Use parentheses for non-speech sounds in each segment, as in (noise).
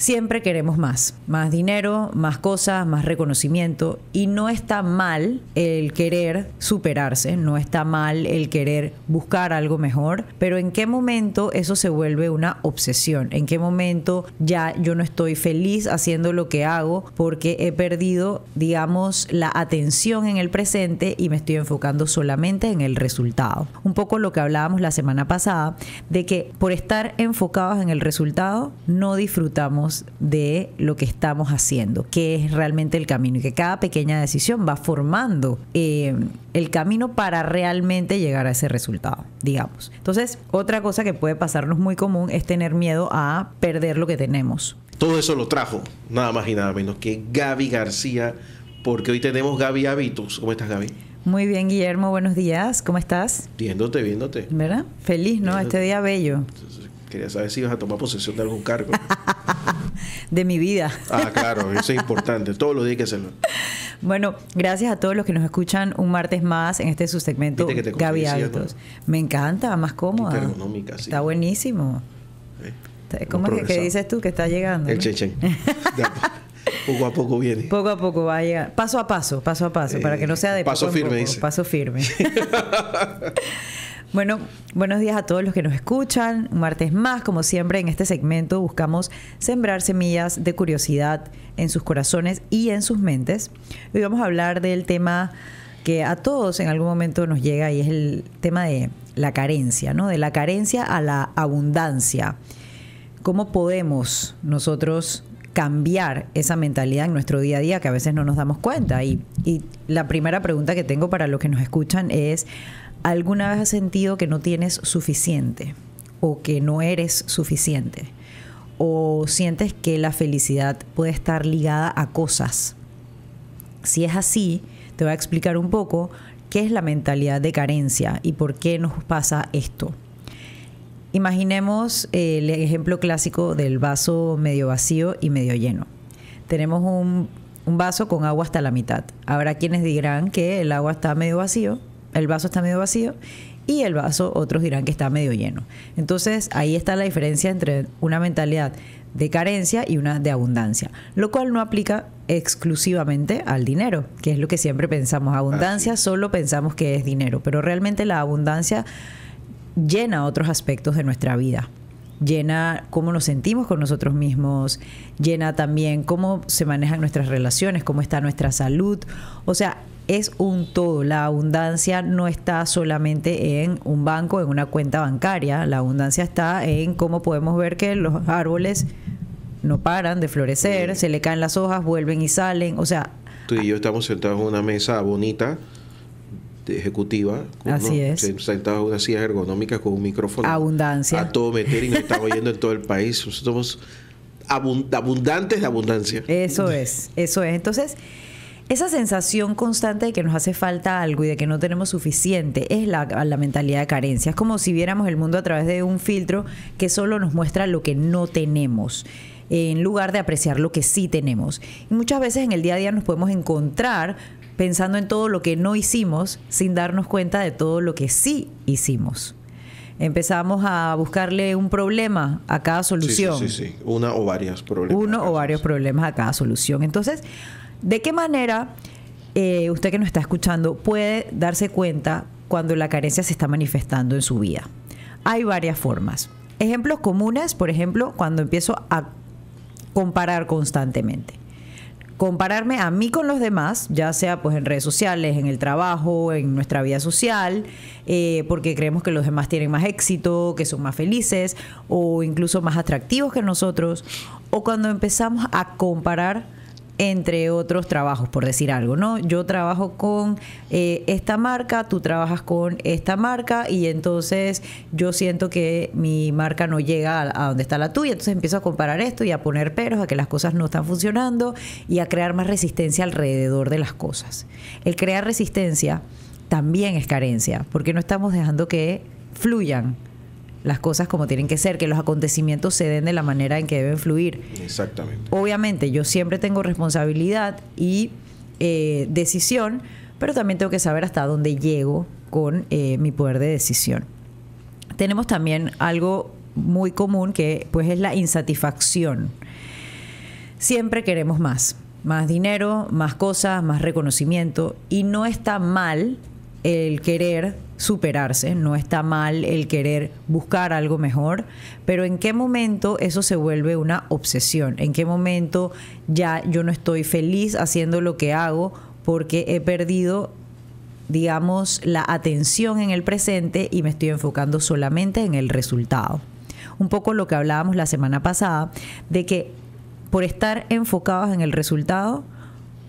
siempre queremos más, más dinero, más cosas, más reconocimiento y no está mal el querer superarse, no está mal el querer buscar algo mejor, pero en qué momento eso se vuelve una obsesión, en qué momento ya yo no estoy feliz haciendo lo que hago porque he perdido, digamos, la atención en el presente y me estoy enfocando solamente en el resultado. Un poco lo que hablábamos la semana pasada de que por estar enfocados en el resultado no disfrutamos de lo que estamos haciendo, que es realmente el camino y que cada pequeña decisión va formando eh, el camino para realmente llegar a ese resultado, digamos. Entonces, otra cosa que puede pasarnos muy común es tener miedo a perder lo que tenemos. Todo eso lo trajo, nada más y nada menos que Gaby García, porque hoy tenemos Gaby Hábitos. ¿Cómo estás, Gaby? Muy bien, Guillermo, buenos días. ¿Cómo estás? Viéndote, viéndote. ¿Verdad? Feliz, ¿no? Este día bello. Quería saber si ibas a tomar posesión de algún cargo. (laughs) de mi vida. Ah, claro, eso es importante. Todos los días hay que hacerlo. (laughs) Bueno, gracias a todos los que nos escuchan un martes más en este subsegmento Gaby Altos. Me encanta, más cómoda. Ergonómica, Está buenísimo. Eh, ¿Cómo es que, dices tú que está llegando? El chechen. (laughs) poco a poco viene. Poco a poco va a llegar. Paso a paso, paso a paso, para que no sea de eh, paso firme. Dice. Paso firme. (laughs) Bueno, buenos días a todos los que nos escuchan. Un martes más, como siempre, en este segmento buscamos sembrar semillas de curiosidad en sus corazones y en sus mentes. Hoy vamos a hablar del tema que a todos en algún momento nos llega y es el tema de la carencia, ¿no? De la carencia a la abundancia. ¿Cómo podemos nosotros cambiar esa mentalidad en nuestro día a día que a veces no nos damos cuenta. Y, la primera pregunta que tengo para los que nos escuchan es, ¿alguna vez has sentido que no tienes suficiente o que no eres suficiente? ¿O sientes que la felicidad puede estar ligada a cosas? Si es así, te voy a explicar un poco qué es la mentalidad de carencia y por qué nos pasa esto. Imaginemos eh, el ejemplo clásico del vaso medio vacío y medio lleno. Tenemos un, vaso con agua hasta la mitad. Habrá quienes dirán que el agua está medio vacío, el vaso está medio vacío y el vaso otros dirán que está medio lleno. Entonces ahí está la diferencia entre una mentalidad de carencia y una de abundancia, lo cual no aplica exclusivamente al dinero, que es lo que siempre pensamos. Abundancia solo pensamos que es dinero, pero realmente la abundancia llena otros aspectos de nuestra vida. Llena cómo nos sentimos con nosotros mismos, llena también cómo se manejan nuestras relaciones, cómo está nuestra salud. O sea, es un todo. La abundancia no está solamente en un banco, en una cuenta bancaria. La abundancia está en cómo podemos ver que los árboles no paran de florecer, se le caen las hojas, vuelven y salen. O sea. Tú y yo estamos sentados en una mesa bonita este, ejecutiva. Así ¿no? es. en una silla ergonómica con un micrófono. Abundancia. A todo meter y nos está (laughs) oyendo en todo el país. Somos abundantes de abundancia. Eso (laughs) es, eso es. Entonces, esa sensación constante de que nos hace falta algo y de que no tenemos suficiente es la, la, mentalidad de carencia. Es como si viéramos el mundo a través de un filtro que solo nos muestra lo que no tenemos en lugar de apreciar lo que sí tenemos. Y muchas veces en el día a día nos podemos encontrar pensando en todo lo que no hicimos sin darnos cuenta de todo lo que sí hicimos. Empezamos a buscarle un problema a cada solución. Sí, sí, sí. Una o varios problemas. Uno o varios problemas a cada solución. Entonces, ¿de qué manera eh, usted que nos está escuchando puede darse cuenta cuando la carencia se está manifestando en su vida? Hay varias formas. Ejemplos comunes, por ejemplo, cuando empiezo a comparar constantemente compararme a mí con los demás, ya sea pues en redes sociales, en el trabajo, en nuestra vida social, eh, porque creemos que los demás tienen más éxito, que son más felices o incluso más atractivos que nosotros, o cuando empezamos a comparar entre otros trabajos, por decir algo, ¿no? Yo trabajo con eh, esta marca, tú trabajas con esta marca y entonces yo siento que mi marca no llega a, a, donde está la tuya, entonces empiezo a comparar esto y a poner peros, a que las cosas no están funcionando y a crear más resistencia alrededor de las cosas. El crear resistencia también es carencia, porque no estamos dejando que fluyan las cosas como tienen que ser, que los acontecimientos se den de la manera en que deben fluir. Exactamente. Obviamente, yo siempre tengo responsabilidad y eh, decisión, pero también tengo que saber hasta dónde llego con eh, mi poder de decisión. Tenemos también algo muy común que pues es la insatisfacción. Siempre queremos más, más dinero, más cosas, más reconocimiento y no está mal el querer superarse, no está mal el querer buscar algo mejor, pero en qué momento eso se vuelve una obsesión, en qué momento ya yo no estoy feliz haciendo lo que hago porque he perdido digamos, la atención en el presente y me estoy enfocando solamente en el resultado. Un poco lo que hablábamos la semana pasada, de que por estar enfocados en el resultado,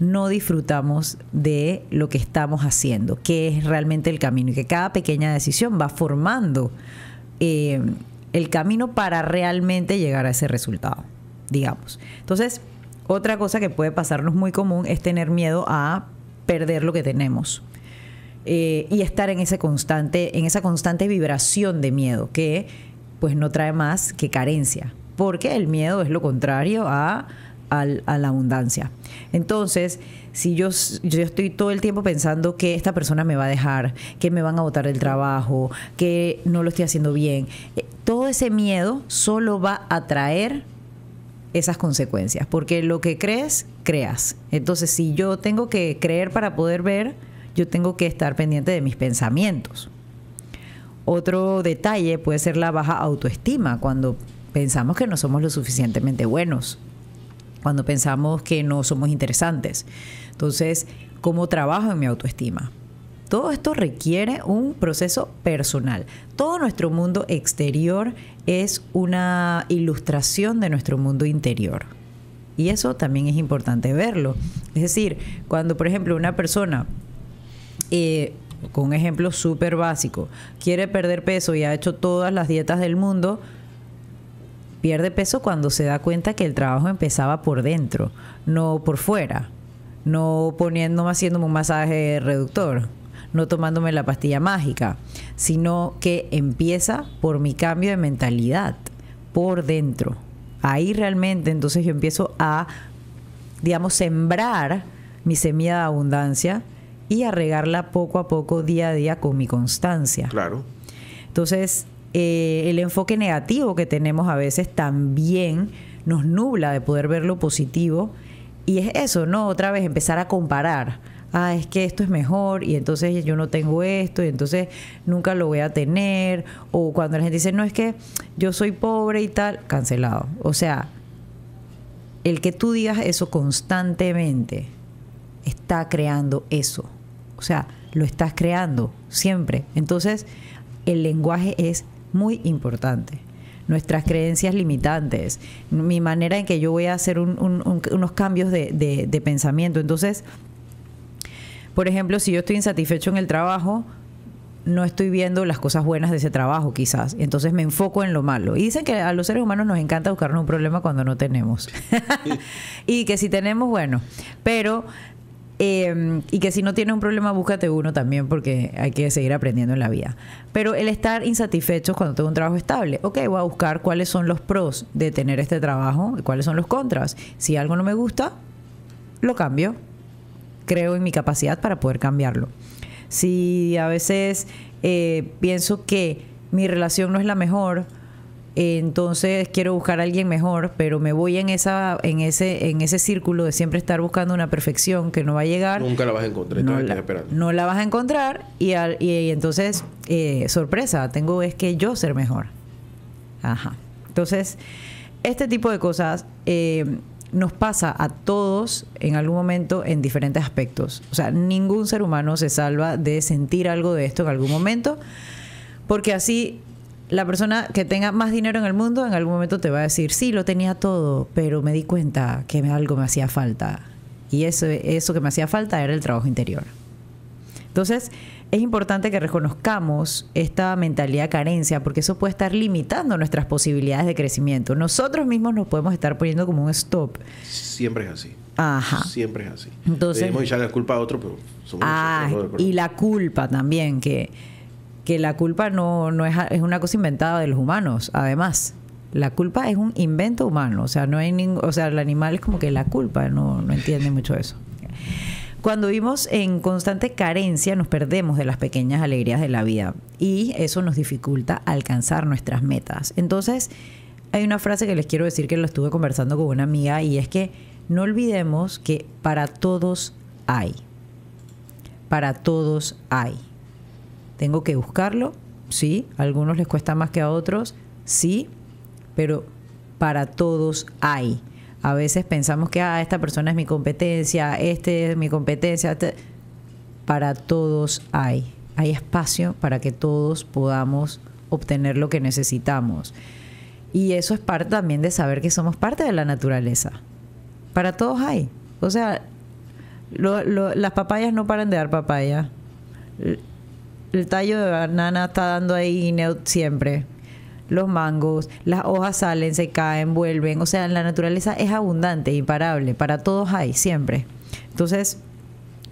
no disfrutamos de lo que estamos haciendo, que es realmente el camino y que cada pequeña decisión va formando eh, el camino para realmente llegar a ese resultado, digamos. Entonces, otra cosa que puede pasarnos muy común es tener miedo a perder lo que tenemos. Eh, y estar en ese constante, en esa constante vibración de miedo, que pues no trae más que carencia. Porque el miedo es lo contrario a a la abundancia. Entonces, si yo, yo estoy todo el tiempo pensando que esta persona me va a dejar, que me van a botar el trabajo, que no lo estoy haciendo bien, eh, todo ese miedo solo va a traer esas consecuencias, porque lo que crees, creas. Entonces, si yo tengo que creer para poder ver, yo tengo que estar pendiente de mis pensamientos. Otro detalle puede ser la baja autoestima, cuando pensamos que no somos lo suficientemente buenos cuando pensamos que no somos interesantes. Entonces, ¿cómo trabajo en mi autoestima? Todo esto requiere un proceso personal. Todo nuestro mundo exterior es una ilustración de nuestro mundo interior. Y eso también es importante verlo. Es decir, cuando por ejemplo una persona, eh, con un ejemplo súper básico, quiere perder peso y ha hecho todas las dietas del mundo, Pierde peso cuando se da cuenta que el trabajo empezaba por dentro, no por fuera, no poniéndome haciéndome un masaje reductor, no tomándome la pastilla mágica, sino que empieza por mi cambio de mentalidad, por dentro. Ahí realmente entonces yo empiezo a, digamos, sembrar mi semilla de abundancia y a regarla poco a poco, día a día, con mi constancia. Claro. Entonces, eh, el enfoque negativo que tenemos a veces también nos nubla de poder ver lo positivo. Y es eso, ¿no? Otra vez empezar a comparar. Ah, es que esto es mejor y entonces yo no tengo esto y entonces nunca lo voy a tener. O cuando la gente dice, no, es que yo soy pobre y tal, cancelado. O sea, el que tú digas eso constantemente está creando eso. O sea, lo estás creando siempre. Entonces, el lenguaje es muy importante. Nuestras creencias limitantes, mi manera en que yo voy a hacer unos cambios de, de pensamiento. Entonces, por ejemplo, si yo estoy insatisfecho en el trabajo, no estoy viendo las cosas buenas de ese trabajo quizás. Entonces me enfoco en lo malo. Y dicen que a los seres humanos nos encanta buscarnos un problema cuando no tenemos. (laughs) y que si tenemos, bueno. Pero Em, y que si no tienes un problema, búscate uno también porque hay que seguir aprendiendo en la vida. Pero el estar insatisfecho cuando tengo un trabajo estable, ok, voy a buscar cuáles son los pros de tener este trabajo y cuáles son los contras. Si algo no me gusta, lo cambio. Creo en mi capacidad para poder cambiarlo. Si a veces eh, pienso que mi relación no es la mejor, entonces quiero buscar a alguien mejor, pero me voy en esa en ese en ese círculo de siempre estar buscando una perfección que no va a llegar. Nunca la vas a encontrar, no, la, vas a encontrar y, y, entonces eh, sorpresa, tengo es que yo ser mejor. Ajá. Entonces, este tipo de cosas eh, nos pasa a todos en algún momento en diferentes aspectos. O sea, ningún ser humano se salva de sentir algo de esto en algún momento, porque así la persona que tenga más dinero en el mundo en algún momento te va a decir, sí, lo tenía todo, pero me di cuenta que algo me hacía falta. Y eso, eso que me hacía falta era el trabajo interior. Entonces, es importante que reconozcamos esta mentalidad de carencia, porque eso puede estar limitando nuestras posibilidades de crecimiento. Nosotros mismos nos podemos estar poniendo como un stop. Siempre es así. Ajá. Siempre es así. Entonces, Debemos ya la culpa a otro, pero somos ah, Y la culpa también, que que la culpa no, es, una cosa inventada de los humanos, además. La culpa es un invento humano, o sea, no hay o sea, el animal es como que la culpa, no, no entiende mucho eso. Cuando vivimos en constante carencia, nos perdemos de las pequeñas alegrías de la vida y eso nos dificulta alcanzar nuestras metas. Entonces, hay una frase que les quiero decir que lo estuve conversando con una amiga y es que no olvidemos que para todos hay. Para todos hay. Tengo que buscarlo, sí, a algunos les cuesta más que a otros, sí, pero para todos hay. A veces pensamos que ah, esta persona es mi competencia, este es mi competencia. Este-, para todos hay. Hay espacio para que todos podamos obtener lo que necesitamos. Y eso es parte también de saber que somos parte de la naturaleza. Para todos hay. O sea, las papayas no paran de dar papaya el tallo de banana está dando ahí siempre. Los mangos, las hojas salen, se caen, vuelven. O sea, la naturaleza es abundante, imparable. Para todos hay, siempre. Entonces,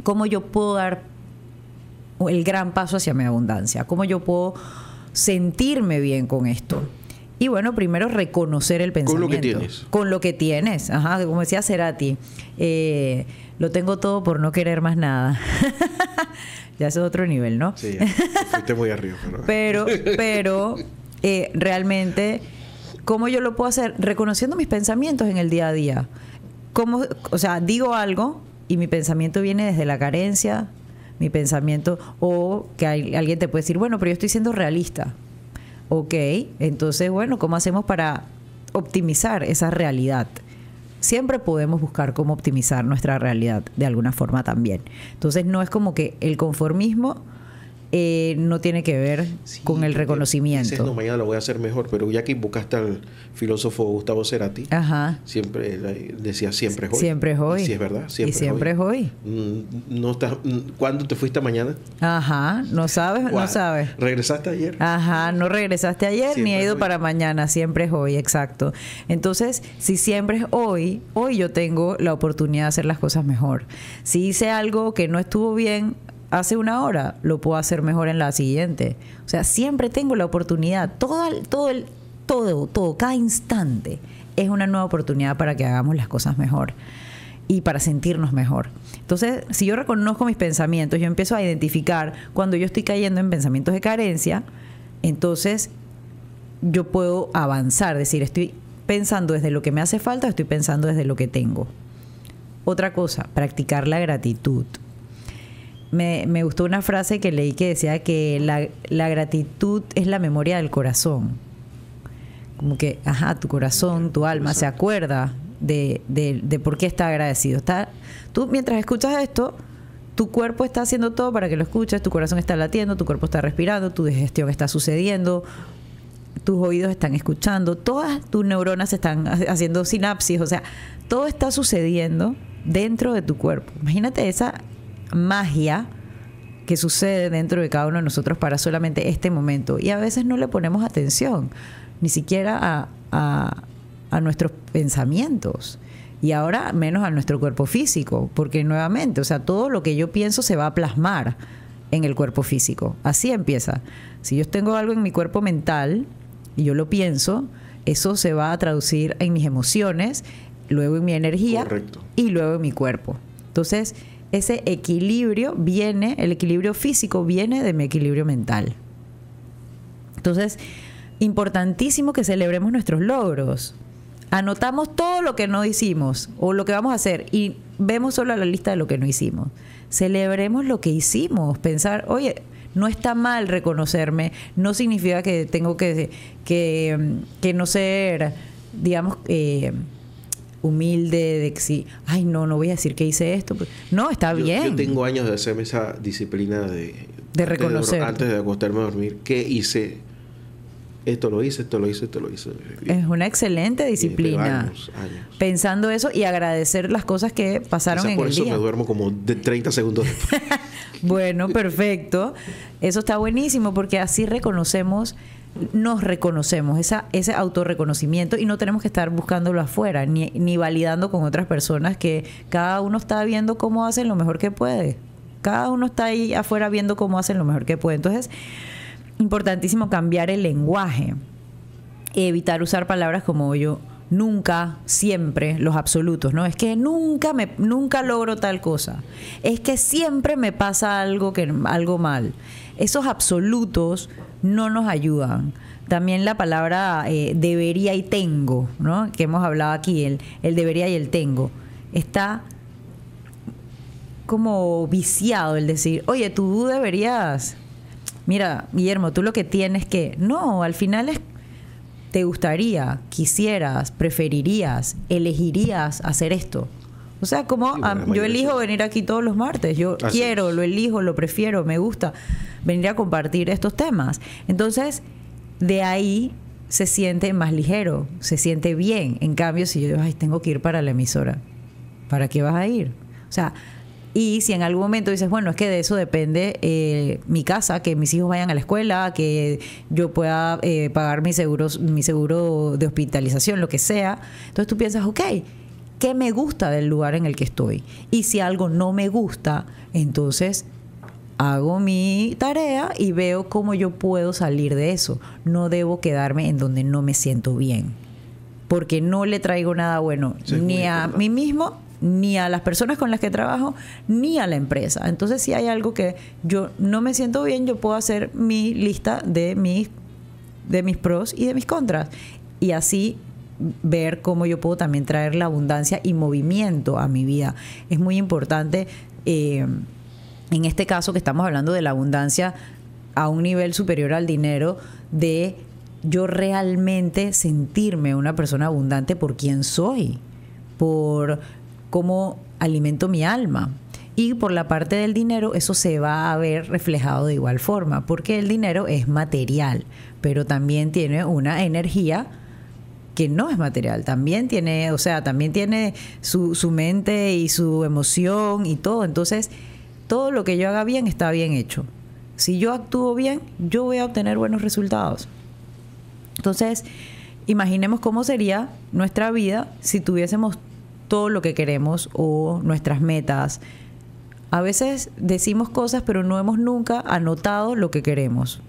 ¿cómo yo puedo dar el gran paso hacia mi abundancia? ¿Cómo yo puedo sentirme bien con esto? Y bueno, primero reconocer el pensamiento. Con lo que tienes. Con lo que tienes, ajá, como decía Cerati, eh, lo tengo todo por no querer más nada. (laughs) ya es otro nivel, ¿no? Sí, muy arriba. Pero, (laughs) pero, eh, realmente, ¿cómo yo lo puedo hacer? Reconociendo mis pensamientos en el día a día. o sea, digo algo y mi pensamiento viene desde la carencia, mi pensamiento, o que alguien te puede decir, bueno, pero yo estoy siendo realista. Ok, entonces, bueno, ¿cómo hacemos para optimizar esa realidad? Siempre podemos buscar cómo optimizar nuestra realidad de alguna forma también. Entonces, no es como que el conformismo eh, no tiene que ver con el reconocimiento. mañana lo voy a hacer mejor, pero ya que invocaste al filósofo Gustavo Cerati, siempre eh, decía siempre es hoy. Siempre es hoy. Y es verdad, siempre, y siempre es hoy. Mm, mm, ¿Cuándo te fuiste mañana? Ajá, no sabes, no sabes. ¿Regresaste ayer? Ajá, no regresaste ayer ni he ido para mañana, siempre es hoy, exacto. Entonces, si siempre es hoy, hoy yo tengo la oportunidad de hacer las cosas mejor. Si hice algo que no estuvo bien, hace una hora, lo puedo hacer mejor en la siguiente. O sea, siempre tengo la oportunidad, todo, todo, todo, todo, cada instante es una nueva oportunidad para que hagamos las cosas mejor y para sentirnos mejor. Entonces, si yo reconozco mis pensamientos, yo empiezo a identificar cuando yo estoy cayendo en pensamientos de carencia, entonces yo puedo avanzar, es decir, estoy pensando desde lo que me hace falta, estoy pensando desde lo que tengo. Otra cosa, practicar la gratitud me, gustó una frase que leí que decía que la, gratitud es la memoria del corazón. Como que, ajá, tu corazón, tu alma se acuerda de, de, por qué está agradecido. Está, tú mientras escuchas esto, tu cuerpo está haciendo todo para que lo escuches, tu corazón está latiendo, tu cuerpo está respirando, tu digestión está sucediendo, tus oídos están escuchando, todas tus neuronas están haciendo sinapsis, o sea, todo está sucediendo dentro de tu cuerpo. Imagínate esa magia que sucede dentro de cada uno de nosotros para solamente este momento. Y a veces no le ponemos atención, ni siquiera a, nuestros pensamientos y ahora menos a nuestro cuerpo físico, porque nuevamente, o sea, todo lo que yo pienso se va a plasmar en el cuerpo físico. Así empieza. Si yo tengo algo en mi cuerpo mental y yo lo pienso, eso se va a traducir en mis emociones, luego en mi energía y luego en mi cuerpo. Entonces, ese equilibrio viene, el equilibrio físico viene de mi equilibrio mental. Entonces, importantísimo que celebremos nuestros logros. Anotamos todo lo que no hicimos o lo que vamos a hacer y vemos solo la lista de lo que no hicimos. Celebremos lo que hicimos, pensar, oye, no está mal reconocerme, no significa que tengo que, que, no ser, digamos, eh, humilde, de que sí, ay, no, no voy a decir que hice esto. Pues, no, está bien. Yo tengo años de hacerme esa disciplina de. De reconocer. Antes de acostarme a dormir, ¿qué hice? esto lo hice, esto lo hice, esto lo hice. Es una excelente disciplina. Pensando eso y agradecer las cosas que pasaron en por eso me duermo como de 30 segundos. (laughs) bueno, perfecto. Eso está buenísimo porque así reconocemos nos reconocemos, esa, ese autorreconocimiento y no tenemos que estar buscándolo afuera, ni, ni validando con otras personas que cada uno está viendo cómo hacen lo mejor que puede. Cada uno está ahí afuera viendo cómo hacen lo mejor que puede. Entonces, importantísimo cambiar el lenguaje, evitar usar palabras como yo nunca, siempre, los absolutos, ¿no? Es que nunca me nunca logro tal cosa. Es que siempre me pasa algo que algo mal. Esos absolutos no nos ayudan. También la palabra eh, debería y tengo, ¿no? que hemos hablado aquí, el, el debería y el tengo, está como viciado el decir, oye, tú deberías, mira, Guillermo, tú lo que tienes que, no, al final es, te gustaría, quisieras, preferirías, elegirías hacer esto. O sea, como yo elijo venir aquí todos los martes, yo quiero, lo elijo, lo prefiero, me gusta venir a compartir estos temas. Entonces, de ahí se siente más ligero, se siente bien. En cambio, si yo Ay, tengo que ir para la emisora, ¿para qué vas a ir? O sea, y si en algún momento dices, bueno, es que de eso depende eh, mi casa, que mis hijos vayan a la escuela, que yo pueda eh, pagar mis seguros, mi seguro de hospitalización, lo que sea. Entonces tú piensas, ok, ¿qué me gusta del lugar en el que estoy? Y si algo no me gusta, entonces hago mi tarea y veo cómo yo puedo salir de eso. No debo quedarme en donde no me siento bien, porque no le traigo nada bueno ni a mí mismo, ni a las personas con las que trabajo, ni a la empresa. Entonces, si hay algo que yo no me siento bien, yo puedo hacer mi lista de mis, de mis pros y de mis contras. Y así ver cómo yo puedo también traer la abundancia y movimiento a mi vida. Es muy importante. Eh, en este caso que estamos hablando de la abundancia a un nivel superior al dinero, de yo realmente sentirme una persona abundante por quien soy, por cómo alimento mi alma. Y por la parte del dinero eso se va a ver reflejado de igual forma, porque el dinero es material, pero también tiene una energía que no es material, también tiene, o sea, también tiene su, su mente y su emoción y todo. Entonces, todo lo que yo haga bien está bien hecho. Si yo actúo bien, yo voy a obtener buenos resultados. Entonces, imaginemos cómo sería nuestra vida si tuviésemos todo lo que queremos o nuestras metas. A veces decimos cosas, pero no hemos nunca anotado lo que queremos.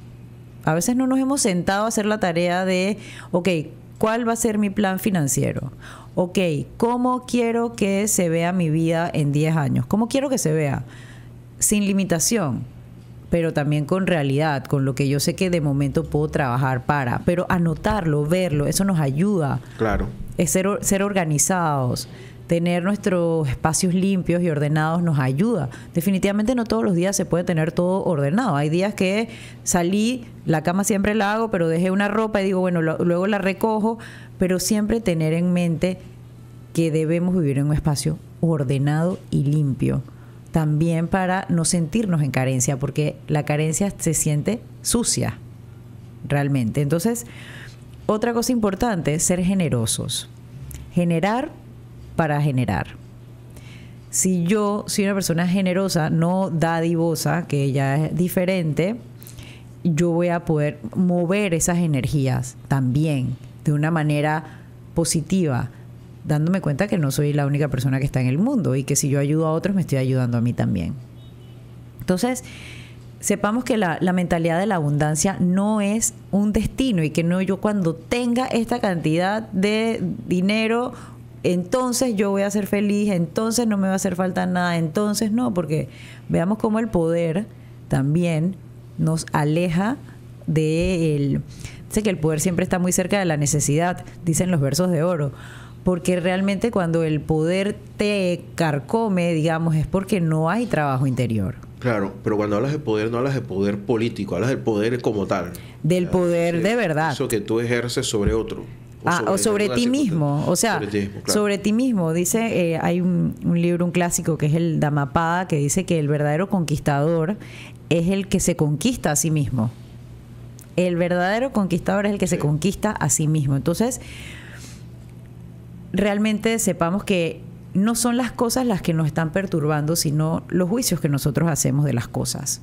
A veces no nos hemos sentado a hacer la tarea de, ok, ¿cuál va a ser mi plan financiero? Ok, ¿cómo quiero que se vea mi vida en 10 años? ¿Cómo quiero que se vea? sin limitación, pero también con realidad, con lo que yo sé que de momento puedo trabajar para. Pero anotarlo, verlo, eso nos ayuda. Claro. Es ser, ser organizados. Tener nuestros espacios limpios y ordenados nos ayuda. Definitivamente no todos los días se puede tener todo ordenado. Hay días que salí, la cama siempre la hago, pero dejé una ropa y digo, bueno, luego la recojo, pero siempre tener en mente que debemos vivir en un espacio ordenado y limpio también para no sentirnos en carencia, porque la carencia se siente sucia realmente. Entonces, otra cosa importante es ser generosos. Generar para generar. Si yo soy una persona generosa, no dadivosa, que ella es diferente, yo voy a poder mover esas energías también de una manera positiva dándome cuenta que no soy la única persona que está en el mundo y que si yo ayudo a otros me estoy ayudando a mí también. Entonces, sepamos que la, mentalidad de la abundancia no es un destino y que no yo cuando tenga esta cantidad de dinero, entonces yo voy a ser feliz, entonces no me va a hacer falta nada, entonces no, porque veamos cómo el poder también nos aleja de sé que el poder siempre está muy cerca de la necesidad, dicen los versos de oro porque realmente cuando el poder te carcome, digamos, es porque no hay trabajo interior. Claro, pero cuando hablas de poder no hablas de poder político, hablas del poder como tal. Del ah, poder de verdad. Eso que tú ejerces sobre otro. O ah, sobre, o sobre ti mismo, o sea, sobre ti mismo, dice, eh, hay un, libro, un clásico que es el Damapada, que dice que el verdadero conquistador es el que se conquista a sí mismo. El verdadero conquistador es el que se conquista a sí mismo. Entonces, realmente sepamos que no son las cosas las que nos están perturbando, sino los juicios que nosotros hacemos de las cosas.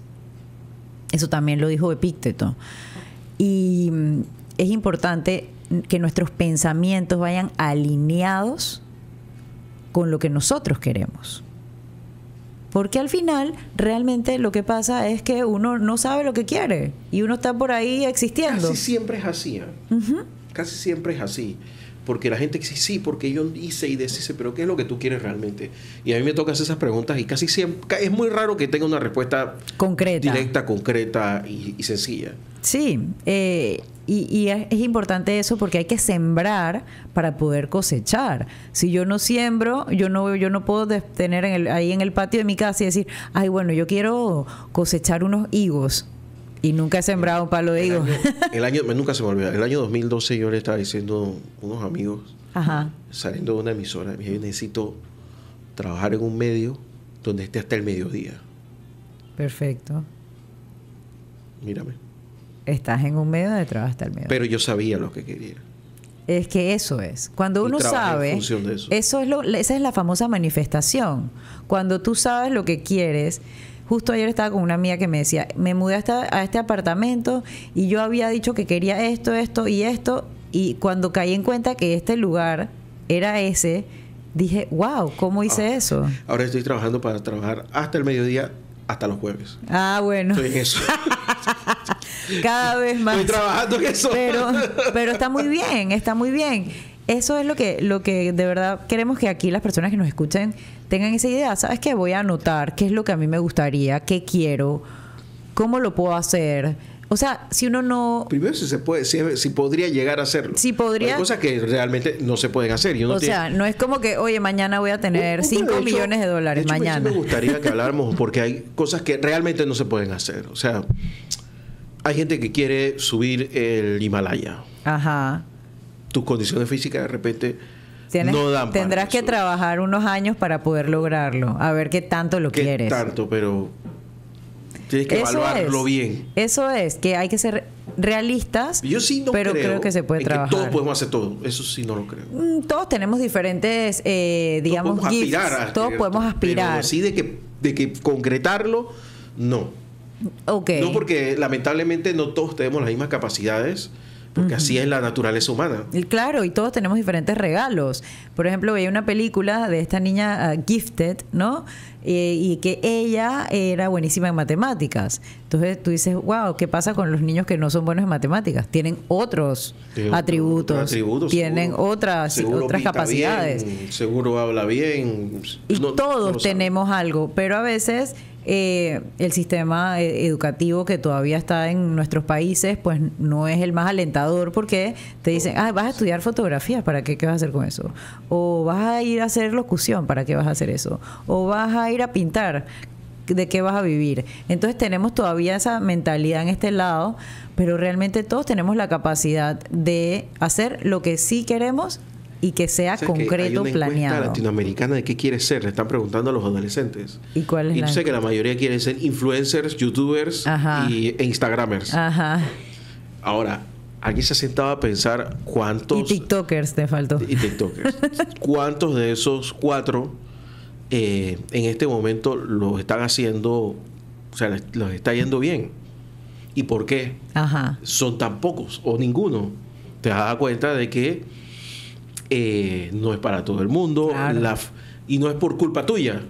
Eso también lo dijo Epícteto. Y mm, es importante que nuestros pensamientos vayan alineados con lo que nosotros queremos. Porque al final realmente lo que pasa es que uno no sabe lo que quiere y uno está por ahí existiendo. Casi siempre es así. ¿eh? Casi siempre es así porque la gente dice, sí, porque yo hice y deshice, pero ¿qué es lo que tú quieres realmente? Y a mí me toca hacer esas preguntas y casi siempre, es muy raro que tenga una respuesta concreta. directa, concreta y, sencilla. Sí, eh, y, es importante eso porque hay que sembrar para poder cosechar. Si yo no siembro, yo no, yo no puedo tener en ahí en el patio de mi casa y decir, ay, bueno, yo quiero cosechar unos higos y nunca he sembrado un palo de higo. El año, (laughs) nunca se me El año 2012 yo le estaba diciendo a unos amigos, saliendo de una emisora, me dije, necesito trabajar en un medio donde esté hasta el mediodía. Perfecto. Mírame. Estás en un medio de trabajo hasta el mediodía. Pero yo sabía lo que quería. Es que eso es. Cuando uno sabe, eso. es lo, esa es la famosa manifestación. Cuando tú sabes lo que quieres, Justo ayer estaba con una amiga que me decía, me mudé a este apartamento y yo había dicho que quería esto, esto y esto, y cuando caí en cuenta que este lugar era ese, dije, wow, ¿cómo hice ah, eso? Ahora estoy trabajando para trabajar hasta el mediodía, hasta los jueves. Ah, bueno. Estoy eso. (laughs) Cada vez más. Estoy trabajando en eso. Pero, pero está muy bien, está muy bien eso es lo que, lo que de verdad queremos que aquí las personas que nos escuchen tengan esa idea. ¿Sabes que Voy a anotar qué es lo que a mí me gustaría, qué quiero, cómo lo puedo hacer. O sea, si uno no. Primero, si se puede, si, si podría llegar a hacerlo. Si podría. Hay cosas que realmente no se pueden hacer. o sea, no es como que, oye, mañana voy a tener 5 millones de dólares. mañana. Me gustaría que (laughs) habláramos porque hay cosas que realmente no se pueden hacer. O sea, hay gente que quiere subir el Himalaya. Ajá tus condiciones físicas de repente no dan tendrás que trabajar unos años para poder lograrlo, a ver qué tanto lo ¿Qué quieres. tanto, pero tienes que evaluarlo bien. Eso es, que hay que ser realistas. Yo sí no pero creo, que se puede trabajar. todos podemos hacer todo, eso sí no lo creo. Mm, todos tenemos diferentes, eh, digamos, todos podemos aspirar. todos podemos aspirar. Pero así de que, de que concretarlo, no. OK. No porque lamentablemente no todos tenemos las mismas capacidades porque así es la naturaleza humana. Y claro, y todos tenemos diferentes regalos. Por ejemplo, veía una película de esta niña ah, Gifted, ¿no? Eh, y que ella era buenísima en matemáticas. Entonces tú dices, wow, ¿qué pasa con los niños que no son buenos en matemáticas? Tienen otros atributos, tienen otras, otras capacidades. seguro habla bien. Y todos tenemos algo, pero a veces eh, el sistema eh, educativo que todavía está en nuestros países, pues no es el más alentador porque te dicen, ah, vas a estudiar fotografía, ¿para qué? ¿Qué vas a hacer con eso? O vas a ir a hacer locución, ¿para qué vas a hacer eso? O vas a ir a pintar, de qué vas a vivir. Entonces tenemos todavía esa mentalidad en este lado, pero realmente todos tenemos la capacidad de hacer lo que sí queremos y que sea concreto, planeado. hay planeado. latinoamericana de qué quiere ser, le están preguntando a los adolescentes. ¿Y cuál sé que la mayoría quieren ser influencers, youtubers e instagramers. Ajá. Ahora, aquí se ha sentaba a pensar cuántos... Y tiktokers te faltó. Y tiktokers. (laughs) ¿Cuántos de esos cuatro eh, en este momento los están haciendo, o sea, los está yendo bien? ¿Y por qué? Ajá. Son tan pocos o ninguno. Te has dado cuenta de que eh, no es para todo el mundo y no es por culpa tuya.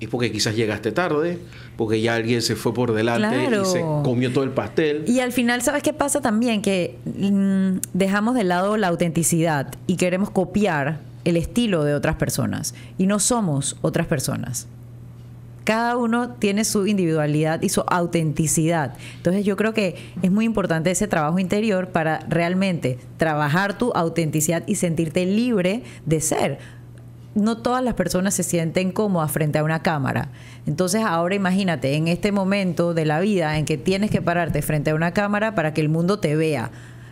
Es porque quizás llegaste tarde, porque ya alguien se fue por delante y se comió todo el pastel. Y al final, ¿sabes qué pasa también? Que mm, dejamos de lado la autenticidad y queremos copiar el estilo de otras personas y no somos otras personas cada uno tiene su individualidad y su autenticidad. Entonces yo creo que es muy importante ese trabajo interior para realmente trabajar tu autenticidad y sentirte libre de ser no todas las personas se sienten cómodas frente a una cámara. Entonces ahora imagínate, en este momento de la vida en que tienes que pararte frente a una cámara para que el mundo te vea.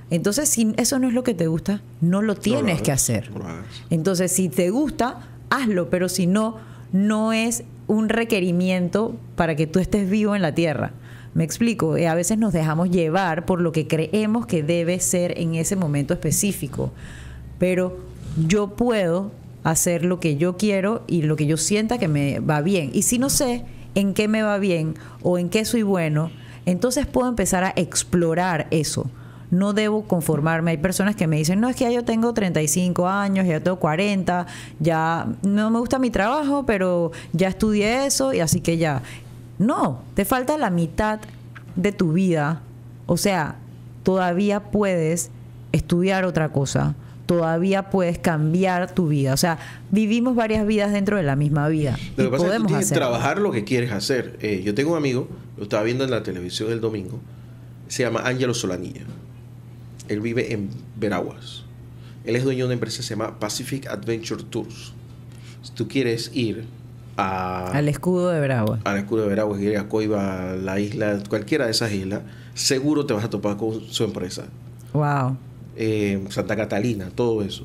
Entonces, si eso no es lo que te gusta, no lo tienes que hacer. Entonces, si te gusta, hazlo, pero si no, no es un requerimiento para que tú estés vivo en la tierra. Me explico, eh, a veces nos dejamos llevar por lo que creemos que debe ser en ese momento específico, pero yo puedo hacer lo que yo quiero y lo que yo sienta que me va bien. Y si no sé en qué me va bien o en qué soy bueno, entonces puedo empezar a explorar eso no debo conformarme. Hay personas que me dicen, no, es que ya yo tengo 35 años, ya tengo 40, ya no me gusta mi trabajo, pero ya estudié eso y así que ya. No, te falta la mitad de tu vida. O sea, todavía puedes estudiar otra cosa, todavía puedes cambiar tu vida. O sea, vivimos varias vidas dentro de la misma vida. Lo podemos es trabajar lo que quieres hacer. Eh, yo tengo un amigo, lo estaba viendo en la televisión el domingo, se llama Ángelo Solanilla. Él vive en Veraguas. Él es dueño de una empresa que se llama Pacific Adventure Tours. Si tú quieres ir a, al escudo de Veraguas. Al escudo de Veraguas, ir a Coiba, la isla, cualquiera de esas islas, seguro te vas a topar con su empresa. Wow. Eh, Santa Catalina, todo eso.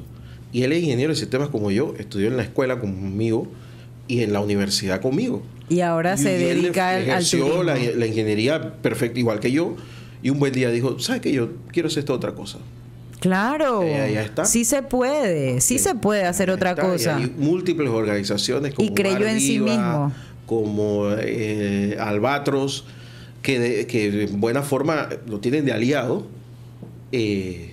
Y él es ingeniero de sistemas como yo, estudió en la escuela conmigo y en la universidad conmigo. Y ahora se dedica al, La, la ingeniería perfecta, igual que yo, y un buen día dijo, ¿sabes qué? Yo quiero hacer esta otra cosa. Claro. está. Sí se puede, sí se puede hacer otra cosa. Y hay múltiples organizaciones como Y creyó en sí mismo. Como eh, Albatros, que de, que de buena forma lo tienen de aliado. Eh,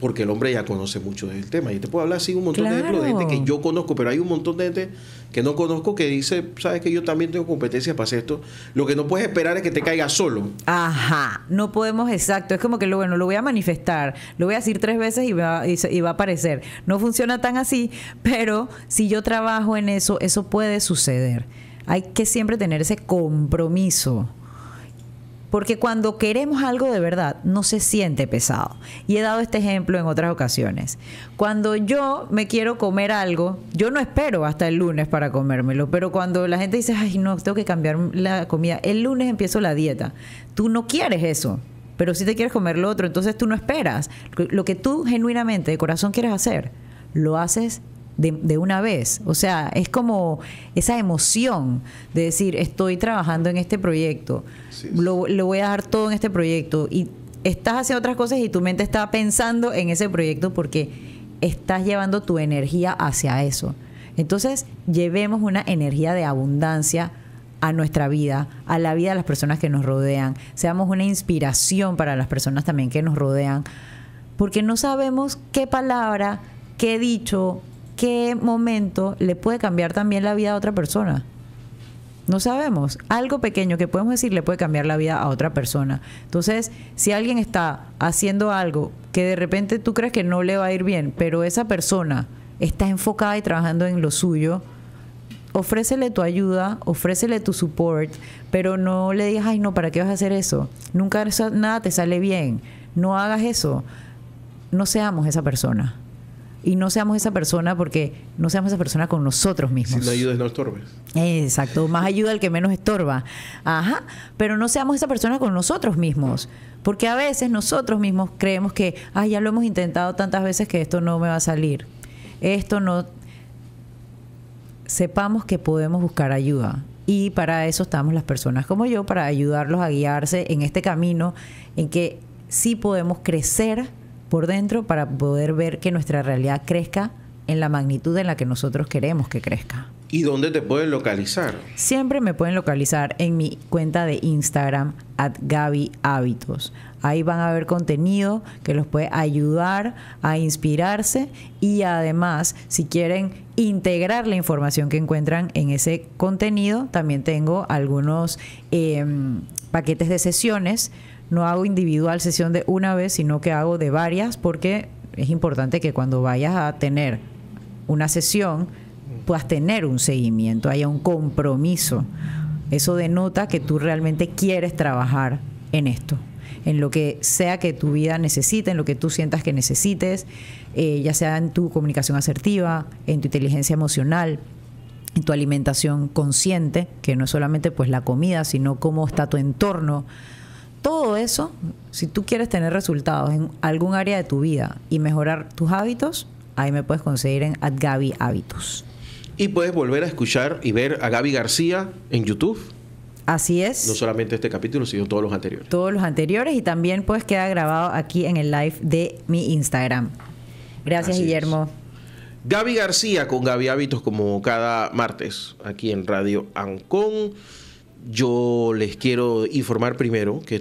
porque el hombre ya conoce mucho del tema. Y te puedo hablar así un montón de gente que yo conozco, pero hay un montón de gente que no conozco que dice, sabes que yo también tengo competencia para hacer esto. Lo que no puedes esperar es que te caiga solo. Ajá, no podemos, exacto. Es como que lo bueno, lo voy a manifestar, lo voy a decir tres veces y va, y va a aparecer. No funciona tan así, pero si yo trabajo en eso, eso puede suceder. Hay que siempre tener ese compromiso porque cuando queremos algo de verdad, no se siente pesado. Y he dado este ejemplo en otras ocasiones. Cuando yo me quiero comer algo, yo no espero hasta el lunes para comérmelo, pero cuando la gente dice, ay, no, tengo que cambiar la comida, el lunes empiezo la dieta. Tú no quieres eso, pero si te quieres comer lo otro, entonces tú no esperas. Lo que tú genuinamente de corazón quieres hacer, lo haces de, una vez. O sea, es como esa emoción de decir, estoy trabajando en este proyecto, Lo, voy a dar todo en este proyecto. Y estás haciendo otras cosas y tu mente está pensando en ese proyecto porque estás llevando tu energía hacia eso. Entonces, llevemos una energía de abundancia a nuestra vida, a la vida de las personas que nos rodean. Seamos una inspiración para las personas también que nos rodean. Porque no sabemos qué palabra, qué dicho, qué momento le puede cambiar también la vida a otra persona. No sabemos. Algo pequeño que podemos decir le puede cambiar la vida a otra persona. Entonces, si alguien está haciendo algo que de repente tú crees que no le va a ir bien, pero esa persona está enfocada y trabajando en lo suyo, ofrécele tu ayuda, ofrécele tu support, pero no le digas, ay, no, ¿para qué vas a hacer eso? Nunca nada te sale bien. No hagas eso. No seamos esa persona y no seamos esa persona porque no seamos esa persona con nosotros mismos. Si no ayudas, no estorbes. Exacto, más ayuda al que menos estorba. Ajá, pero no seamos esa persona con nosotros mismos. Porque a veces nosotros mismos creemos que, ay ya lo hemos intentado tantas veces que esto no me va a salir. Esto no. Sepamos que podemos buscar ayuda. Y para eso estamos las personas como yo, para ayudarlos a guiarse en este camino en que sí podemos crecer por dentro para poder ver que nuestra realidad crezca en la magnitud en la que nosotros queremos que crezca. ¿Y dónde te pueden localizar? Siempre me pueden localizar en mi cuenta de Instagram, at Gaby Hábitos. Ahí van a ver contenido que los puede ayudar a inspirarse y además, si quieren integrar la información que encuentran en ese contenido, también tengo algunos em, paquetes de sesiones no hago individual sesión de una vez, sino que hago de varias, porque es importante que cuando vayas a tener una sesión puedas tener un seguimiento, haya un compromiso. Eso denota que tú realmente quieres trabajar en esto, en lo que sea que tu vida necesite, en lo que tú sientas que necesites, eh, ya sea en tu comunicación asertiva, en tu inteligencia emocional, en tu alimentación consciente, que no es solamente pues la comida, sino cómo está tu entorno, todo eso, si tú quieres tener resultados en algún área de tu vida y mejorar tus hábitos, ahí me puedes conseguir en Gaby Hábitos. Y puedes volver a escuchar y ver a Gaby García en YouTube. Así es. No solamente este capítulo, sino todos los anteriores. Todos los anteriores y también puedes queda grabado aquí en el live de mi Instagram. Gracias Guillermo. Gaby García con Gaby Hábitos como cada martes aquí en Radio Ancón. Yo les quiero informar primero que